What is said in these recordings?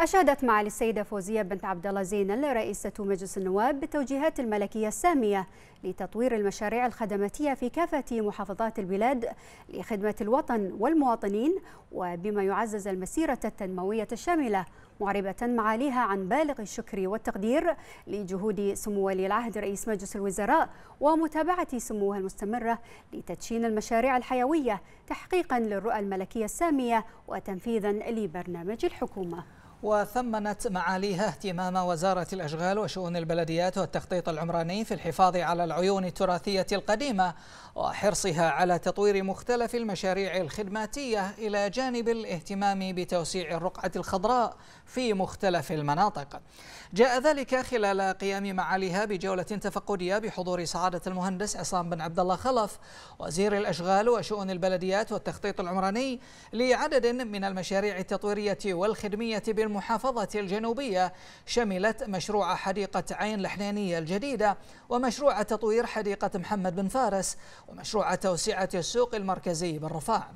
أشادت معالي السيدة فوزية بنت عبد الله زينل رئيسة مجلس النواب بالتوجيهات الملكية السامية لتطوير المشاريع الخدماتية في كافة محافظات البلاد لخدمة الوطن والمواطنين وبما يعزز المسيرة التنموية الشاملة معربة معاليها عن بالغ الشكر والتقدير لجهود سمو ولي العهد رئيس مجلس الوزراء ومتابعة سموها المستمرة لتدشين المشاريع الحيوية تحقيقا للرؤى الملكية السامية وتنفيذا لبرنامج الحكومة وثمنت معاليها اهتمام وزارة الأشغال وشؤون البلديات والتخطيط العمراني في الحفاظ على العيون التراثية القديمة وحرصها على تطوير مختلف المشاريع الخدماتية إلى جانب الاهتمام بتوسيع الرقعة الخضراء في مختلف المناطق جاء ذلك خلال قيام معاليها بجولة تفقدية بحضور سعادة المهندس عصام بن عبد الله خلف وزير الأشغال وشؤون البلديات والتخطيط العمراني لعدد من المشاريع التطويرية والخدمية بالمنطقة المحافظة الجنوبية شملت مشروع حديقة عين الحنينية الجديدة ومشروع تطوير حديقة محمد بن فارس ومشروع توسعة السوق المركزي بالرفاع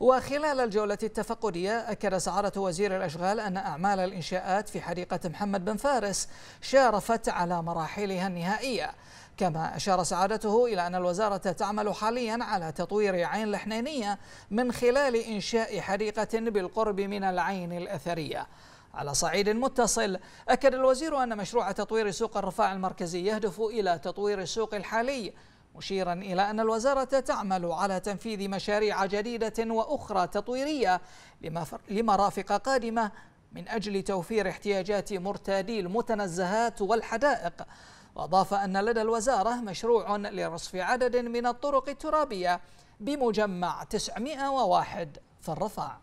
وخلال الجولة التفقدية أكد سعادة وزير الأشغال أن أعمال الإنشاءات في حديقة محمد بن فارس شارفت على مراحلها النهائية كما أشار سعادته إلى أن الوزارة تعمل حاليا على تطوير عين الحنينية من خلال إنشاء حديقة بالقرب من العين الأثرية على صعيد متصل أكد الوزير أن مشروع تطوير سوق الرفاع المركزي يهدف إلى تطوير السوق الحالي مشيرا إلى أن الوزارة تعمل على تنفيذ مشاريع جديدة وأخرى تطويرية لمرافق قادمة من أجل توفير احتياجات مرتادي المتنزهات والحدائق وأضاف أن لدى الوزارة مشروع لرصف عدد من الطرق الترابية بمجمع 901 في الرفاع